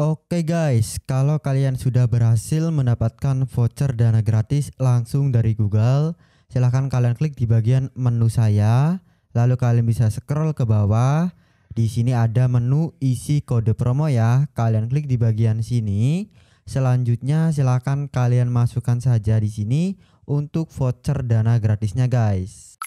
Oke guys, kalau kalian sudah berhasil mendapatkan voucher dana gratis langsung dari Google, silahkan kalian klik di bagian menu saya, lalu kalian bisa scroll ke bawah. Di sini ada menu isi kode promo ya, kalian klik di bagian sini. Selanjutnya silahkan kalian masukkan saja di sini untuk voucher dana gratisnya guys.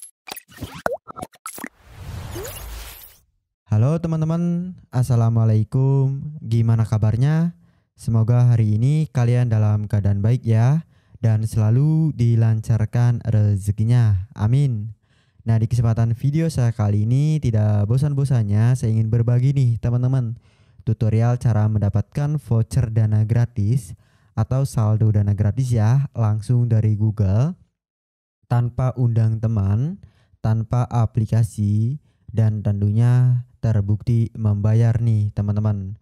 Halo teman-teman, Assalamualaikum. Gimana kabarnya? Semoga hari ini kalian dalam keadaan baik ya, dan selalu dilancarkan rezekinya. Amin. Nah, di kesempatan video saya kali ini tidak bosan-bosannya saya ingin berbagi nih teman-teman tutorial cara mendapatkan voucher dana gratis atau saldo dana gratis ya langsung dari Google tanpa undang teman, tanpa aplikasi, dan tentunya terbukti membayar nih teman-teman.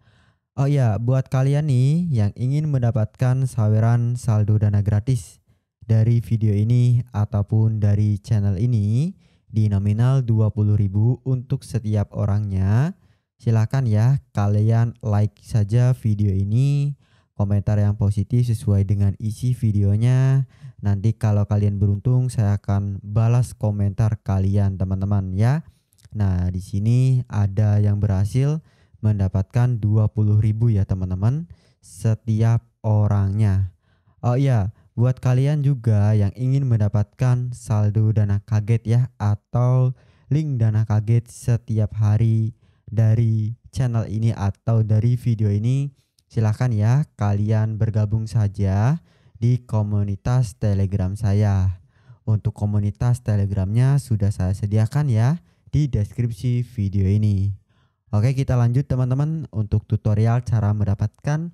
Oh ya buat kalian nih yang ingin mendapatkan saweran saldo dana gratis dari video ini ataupun dari channel ini di nominal 20.000 untuk setiap orangnya, silahkan ya kalian like saja video ini, komentar yang positif sesuai dengan isi videonya. Nanti kalau kalian beruntung saya akan balas komentar kalian teman-teman ya. Nah, di sini ada yang berhasil mendapatkan 20.000 ya teman-teman setiap orangnya. Oh iya, buat kalian juga yang ingin mendapatkan saldo dana kaget ya atau link dana kaget setiap hari dari channel ini atau dari video ini, silahkan ya kalian bergabung saja di komunitas Telegram saya. Untuk komunitas Telegramnya sudah saya sediakan ya di deskripsi video ini. Oke, kita lanjut teman-teman untuk tutorial cara mendapatkan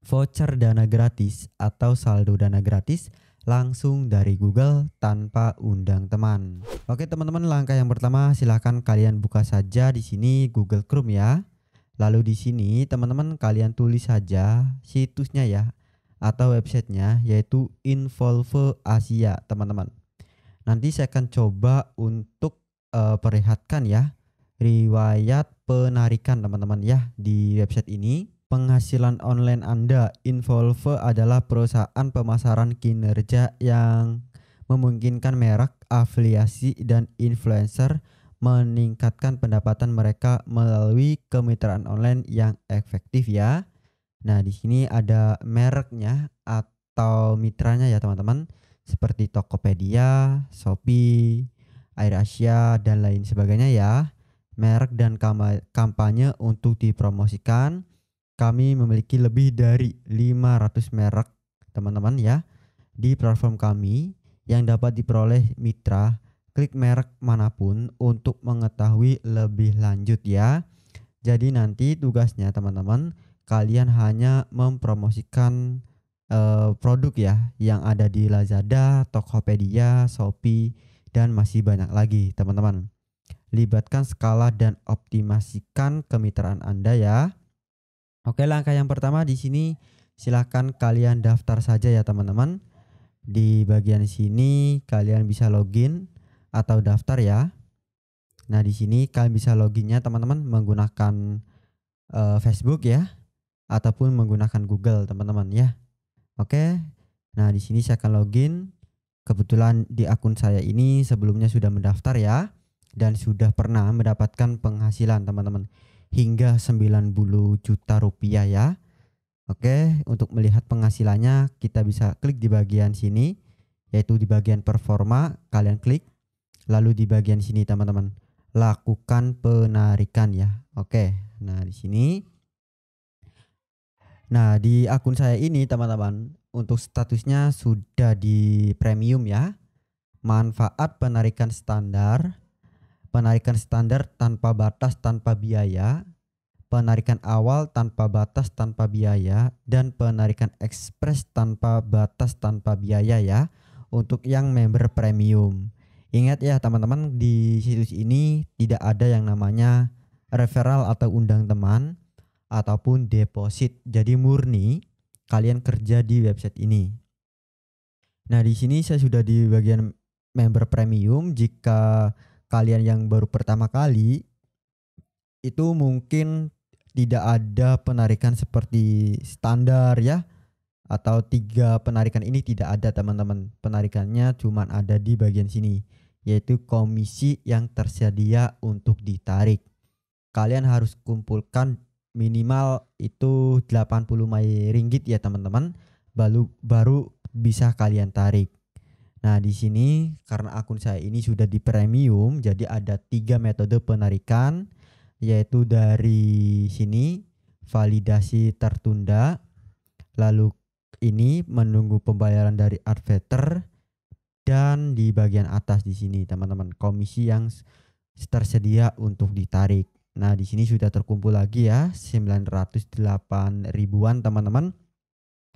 voucher dana gratis atau saldo dana gratis langsung dari Google tanpa undang teman. Oke teman-teman, langkah yang pertama silahkan kalian buka saja di sini Google Chrome ya. Lalu di sini teman-teman kalian tulis saja situsnya ya atau websitenya yaitu Involve Asia teman-teman. Nanti saya akan coba untuk uh, perlihatkan ya riwayat penarikan teman-teman ya di website ini. Penghasilan online Anda, Involve adalah perusahaan pemasaran kinerja yang memungkinkan merek, afiliasi, dan influencer meningkatkan pendapatan mereka melalui kemitraan online yang efektif ya. Nah, di sini ada mereknya atau mitranya ya teman-teman seperti Tokopedia, Shopee, Air Asia dan lain sebagainya ya. Merek dan kampanye untuk dipromosikan. Kami memiliki lebih dari 500 merek teman-teman ya di platform kami yang dapat diperoleh mitra klik merek manapun untuk mengetahui lebih lanjut ya. Jadi nanti tugasnya teman-teman kalian hanya mempromosikan uh, produk ya yang ada di Lazada, Tokopedia, Shopee dan masih banyak lagi teman-teman. Libatkan skala dan optimasikan kemitraan Anda ya. Oke langkah yang pertama di sini silahkan kalian daftar saja ya teman-teman. Di bagian sini kalian bisa login atau daftar ya. Nah di sini kalian bisa loginnya teman-teman menggunakan uh, Facebook ya ataupun menggunakan Google teman-teman ya. Oke. Nah di sini saya akan login Kebetulan di akun saya ini sebelumnya sudah mendaftar ya dan sudah pernah mendapatkan penghasilan teman-teman hingga 90 juta rupiah ya. Oke, untuk melihat penghasilannya kita bisa klik di bagian sini yaitu di bagian performa kalian klik lalu di bagian sini teman-teman lakukan penarikan ya. Oke. Nah, di sini Nah, di akun saya ini teman-teman untuk statusnya sudah di premium ya. Manfaat penarikan standar, penarikan standar tanpa batas tanpa biaya, penarikan awal tanpa batas tanpa biaya, dan penarikan ekspres tanpa batas tanpa biaya ya untuk yang member premium. Ingat ya teman-teman di situs ini tidak ada yang namanya referral atau undang teman ataupun deposit. Jadi murni kalian kerja di website ini. Nah, di sini saya sudah di bagian member premium. Jika kalian yang baru pertama kali itu mungkin tidak ada penarikan seperti standar ya atau tiga penarikan ini tidak ada teman-teman. Penarikannya cuma ada di bagian sini yaitu komisi yang tersedia untuk ditarik. Kalian harus kumpulkan minimal itu 80 Mei ringgit ya teman-teman baru baru bisa kalian tarik. Nah, di sini karena akun saya ini sudah di premium jadi ada tiga metode penarikan yaitu dari sini validasi tertunda lalu ini menunggu pembayaran dari adverter dan di bagian atas di sini teman-teman komisi yang tersedia untuk ditarik. Nah, di sini sudah terkumpul lagi ya 908 ribuan teman-teman.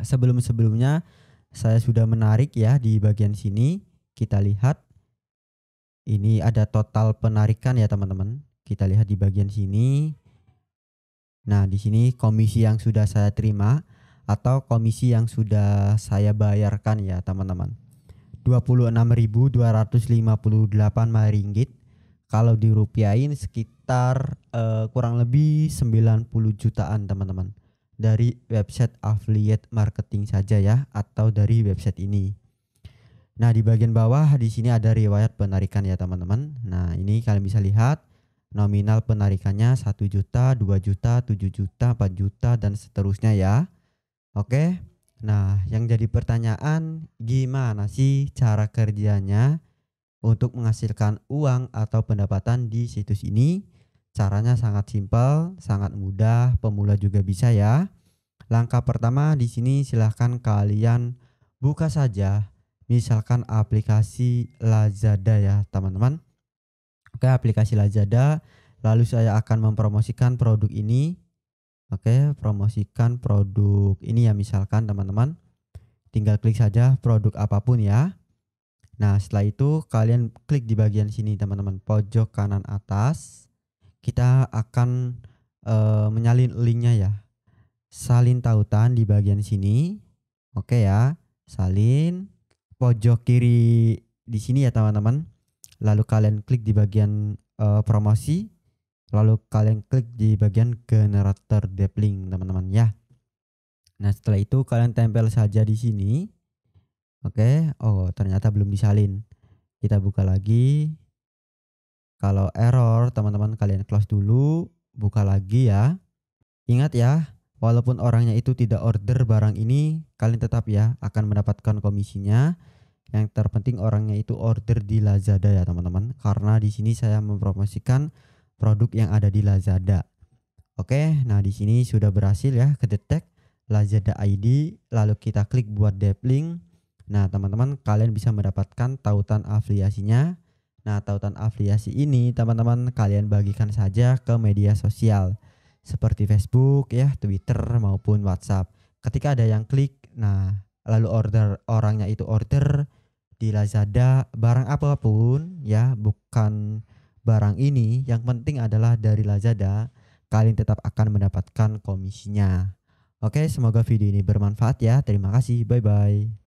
Sebelum-sebelumnya saya sudah menarik ya di bagian sini. Kita lihat ini ada total penarikan ya teman-teman. Kita lihat di bagian sini. Nah, di sini komisi yang sudah saya terima atau komisi yang sudah saya bayarkan ya teman-teman. 26.258 ringgit kalau dirupiahin sekitar uh, kurang lebih 90 jutaan teman-teman dari website affiliate marketing saja ya atau dari website ini. Nah, di bagian bawah di sini ada riwayat penarikan ya teman-teman. Nah, ini kalian bisa lihat nominal penarikannya 1 juta, 2 juta, 7 juta, 4 juta dan seterusnya ya. Oke. Nah, yang jadi pertanyaan gimana sih cara kerjanya? untuk menghasilkan uang atau pendapatan di situs ini. Caranya sangat simpel, sangat mudah, pemula juga bisa ya. Langkah pertama di sini silahkan kalian buka saja misalkan aplikasi Lazada ya teman-teman. Oke aplikasi Lazada lalu saya akan mempromosikan produk ini. Oke promosikan produk ini ya misalkan teman-teman. Tinggal klik saja produk apapun ya. Nah, setelah itu kalian klik di bagian sini teman-teman, pojok kanan atas. Kita akan e, menyalin linknya ya. Salin tautan di bagian sini. Oke ya, salin pojok kiri di sini ya teman-teman. Lalu kalian klik di bagian e, promosi. Lalu kalian klik di bagian generator deplink teman-teman ya. Nah, setelah itu kalian tempel saja di sini Oke, oh ternyata belum disalin. Kita buka lagi. Kalau error, teman-teman kalian close dulu, buka lagi ya. Ingat ya, walaupun orangnya itu tidak order barang ini, kalian tetap ya akan mendapatkan komisinya. Yang terpenting orangnya itu order di Lazada ya teman-teman, karena di sini saya mempromosikan produk yang ada di Lazada. Oke, nah di sini sudah berhasil ya kedetek Lazada ID, lalu kita klik buat deep link. Nah, teman-teman kalian bisa mendapatkan tautan afiliasinya. Nah, tautan afiliasi ini teman-teman kalian bagikan saja ke media sosial seperti Facebook ya, Twitter maupun WhatsApp. Ketika ada yang klik, nah lalu order orangnya itu order di Lazada barang apapun ya, bukan barang ini yang penting adalah dari Lazada kalian tetap akan mendapatkan komisinya. Oke, semoga video ini bermanfaat ya. Terima kasih. Bye bye.